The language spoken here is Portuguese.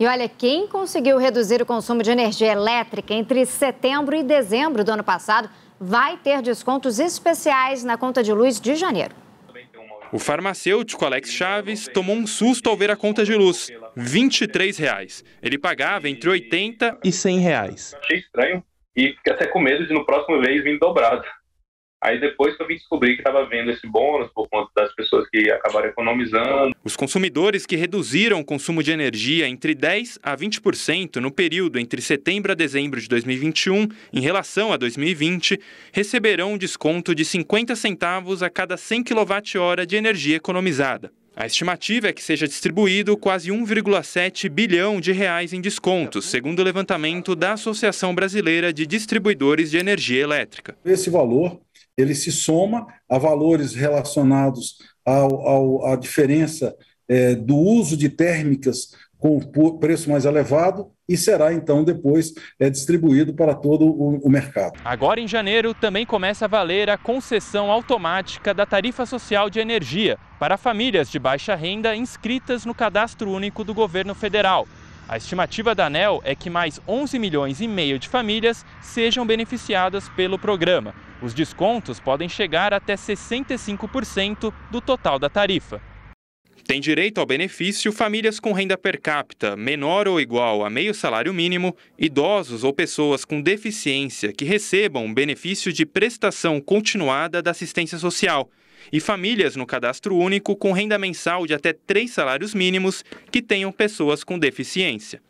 E olha, quem conseguiu reduzir o consumo de energia elétrica entre setembro e dezembro do ano passado vai ter descontos especiais na conta de luz de janeiro. O farmacêutico Alex Chaves tomou um susto ao ver a conta de luz, R$ 23. Reais. Ele pagava entre 80 e 100 reais. Achei estranho e fiquei até com medo de no próximo mês vir dobrado. Aí depois que eu vim descobrir que estava vendo esse bônus por conta das pessoas que acabaram economizando. Os consumidores que reduziram o consumo de energia entre 10% a 20% no período entre setembro a dezembro de 2021, em relação a 2020, receberão um desconto de 50 centavos a cada 100 kWh de energia economizada. A estimativa é que seja distribuído quase 1,7 bilhão de reais em descontos, segundo o levantamento da Associação Brasileira de Distribuidores de Energia Elétrica. Esse valor ele se soma a valores relacionados ao, ao, à diferença é, do uso de térmicas com preço mais elevado e será então depois é, distribuído para todo o, o, mercado. Agora em janeiro também começa a valer a concessão automática da tarifa social de energia para famílias de baixa renda inscritas no cadastro único do governo federal. A estimativa da ANEL é que mais 11 milhões e meio de famílias sejam beneficiadas pelo programa. Os descontos podem chegar até 65% do total da tarifa. Tem direito ao benefício famílias com renda per capita menor ou igual a meio salário mínimo, idosos ou pessoas com deficiência que recebam benefício de prestação continuada da assistência social e famílias no cadastro único com renda mensal de até três salários mínimos que tenham pessoas com deficiência.